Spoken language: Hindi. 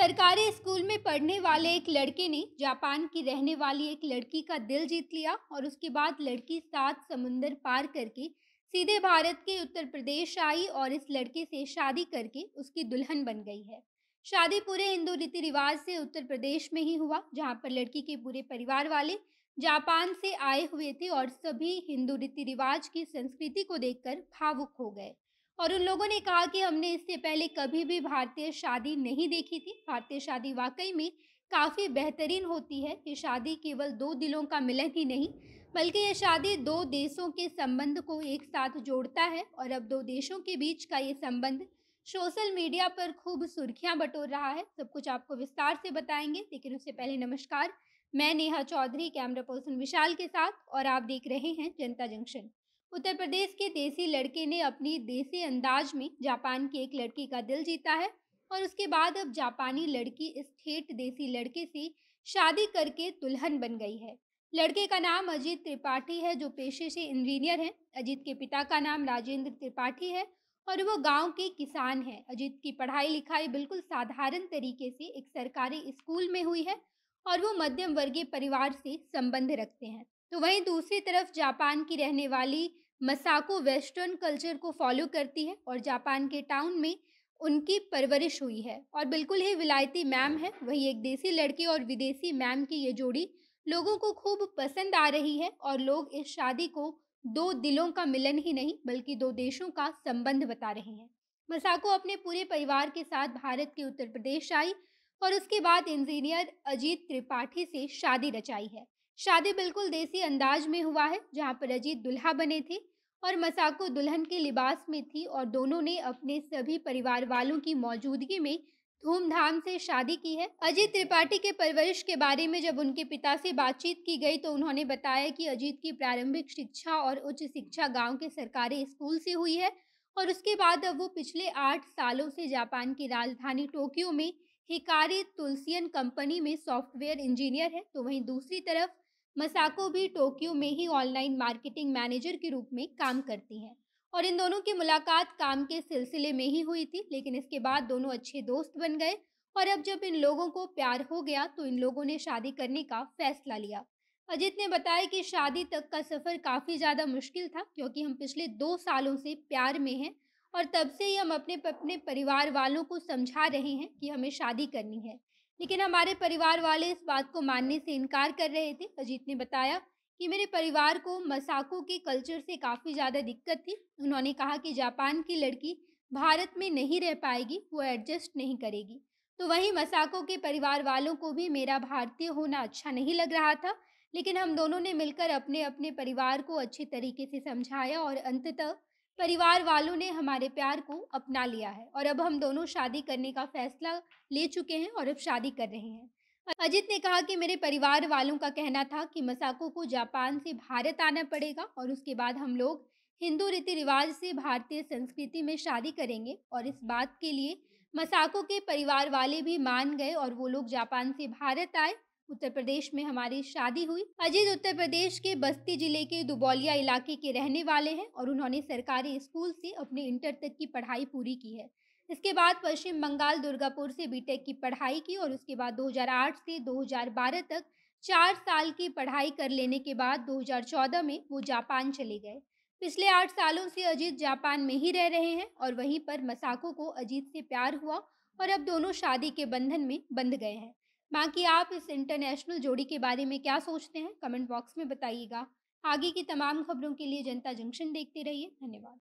सरकारी स्कूल में पढ़ने वाले एक लड़के ने जापान की रहने वाली एक लड़की का दिल जीत लिया और उसके बाद लड़की सात समुंदर पार करके सीधे भारत के उत्तर प्रदेश आई और इस लड़के से शादी करके उसकी दुल्हन बन गई है शादी पूरे हिंदू रीति रिवाज से उत्तर प्रदेश में ही हुआ जहाँ पर लड़की के पूरे परिवार वाले जापान से आए हुए थे और सभी हिंदू रीति रिवाज की संस्कृति को देखकर भावुक हो गए और उन लोगों ने कहा कि हमने इससे पहले कभी भी भारतीय शादी नहीं देखी थी भारतीय शादी वाकई में काफ़ी बेहतरीन होती है ये शादी केवल दो दिलों का मिलन ही नहीं बल्कि ये शादी दो देशों के संबंध को एक साथ जोड़ता है और अब दो देशों के बीच का ये संबंध सोशल मीडिया पर खूब सुर्खियां बटोर रहा है सब कुछ आपको विस्तार से बताएंगे लेकिन उससे पहले नमस्कार मैं नेहा चौधरी कैमरा पर्सन विशाल के साथ और आप देख रहे हैं जनता जंक्शन उत्तर प्रदेश के देसी लड़के ने अपनी देसी अंदाज में जापान की एक लड़की का दिल जीता है और उसके बाद अब जापानी लड़की इस ठेठ देसी लड़के से शादी करके दुल्हन बन गई है लड़के का नाम अजीत त्रिपाठी है जो पेशे से इंजीनियर हैं अजीत के पिता का नाम राजेंद्र त्रिपाठी है और वो गांव के किसान हैं अजीत की पढ़ाई लिखाई बिल्कुल साधारण तरीके से एक सरकारी स्कूल में हुई है और वो मध्यम वर्गीय परिवार से संबंध रखते हैं तो वहीं दूसरी तरफ जापान की रहने वाली मसाको वेस्टर्न कल्चर को फॉलो करती है और जापान के टाउन में उनकी परवरिश हुई है और बिल्कुल ही विलायती मैम है वही एक देसी लड़की और विदेशी मैम की ये जोड़ी लोगों को खूब पसंद आ रही है और लोग इस शादी को दो दिलों का मिलन ही नहीं बल्कि दो देशों का संबंध बता रहे हैं मसाको अपने पूरे परिवार के साथ भारत के उत्तर प्रदेश आई और उसके बाद इंजीनियर अजीत त्रिपाठी से शादी रचाई है शादी बिल्कुल देसी अंदाज में हुआ है जहाँ पर अजीत दुल्हा बने थे और मसाको दुल्हन के लिबास में थी और दोनों ने अपने सभी परिवार वालों की मौजूदगी में धूमधाम से शादी की है अजीत त्रिपाठी के परवरिश के बारे में जब उनके पिता से बातचीत की गई तो उन्होंने बताया कि अजीत की प्रारंभिक शिक्षा और उच्च शिक्षा गांव के सरकारी स्कूल से हुई है और उसके बाद अब वो पिछले आठ सालों से जापान की राजधानी टोक्यो में हिकारी तुलसियन कंपनी में सॉफ्टवेयर इंजीनियर है तो वहीं दूसरी तरफ मसाको भी टोक्यो में ही ऑनलाइन मार्केटिंग मैनेजर के रूप में काम करती हैं और इन दोनों की मुलाकात काम के सिलसिले में ही हुई थी लेकिन इसके बाद दोनों अच्छे दोस्त बन गए और अब जब इन लोगों को प्यार हो गया तो इन लोगों ने शादी करने का फैसला लिया अजीत ने बताया कि शादी तक का सफ़र काफ़ी ज़्यादा मुश्किल था क्योंकि हम पिछले दो सालों से प्यार में हैं और तब से ही हम अपने अपने परिवार वालों को समझा रहे हैं कि हमें शादी करनी है लेकिन हमारे परिवार वाले इस बात को मानने से इनकार कर रहे थे अजीत ने बताया कि मेरे परिवार को मसाको के कल्चर से काफ़ी ज़्यादा दिक्कत थी उन्होंने कहा कि जापान की लड़की भारत में नहीं रह पाएगी वो एडजस्ट नहीं करेगी तो वहीं मसाको के परिवार वालों को भी मेरा भारतीय होना अच्छा नहीं लग रहा था लेकिन हम दोनों ने मिलकर अपने अपने परिवार को अच्छे तरीके से समझाया और अंततः परिवार वालों ने हमारे प्यार को अपना लिया है और अब हम दोनों शादी करने का फैसला ले चुके हैं और अब शादी कर रहे हैं अजित ने कहा कि मेरे परिवार वालों का कहना था कि मसाको को जापान से भारत आना पड़ेगा और उसके बाद हम लोग हिंदू रीति रिवाज से भारतीय संस्कृति में शादी करेंगे और इस बात के लिए मसाको के परिवार वाले भी मान गए और वो लोग जापान से भारत आए उत्तर प्रदेश में हमारी शादी हुई अजीत उत्तर प्रदेश के बस्ती जिले के दुबौलिया इलाके के रहने वाले हैं और उन्होंने सरकारी स्कूल से अपने इंटर तक की पढ़ाई पूरी की है इसके बाद पश्चिम बंगाल दुर्गापुर से बीटेक की पढ़ाई की और उसके बाद 2008 से 2012 तक चार साल की पढ़ाई कर लेने के बाद 2014 में वो जापान चले गए पिछले आठ सालों से अजीत जापान में ही रह रहे हैं और वहीं पर मसाको को अजीत से प्यार हुआ और अब दोनों शादी के बंधन में बंध गए हैं बाकी आप इस इंटरनेशनल जोड़ी के बारे में क्या सोचते हैं कमेंट बॉक्स में बताइएगा आगे की तमाम खबरों के लिए जनता जंक्शन देखते रहिए धन्यवाद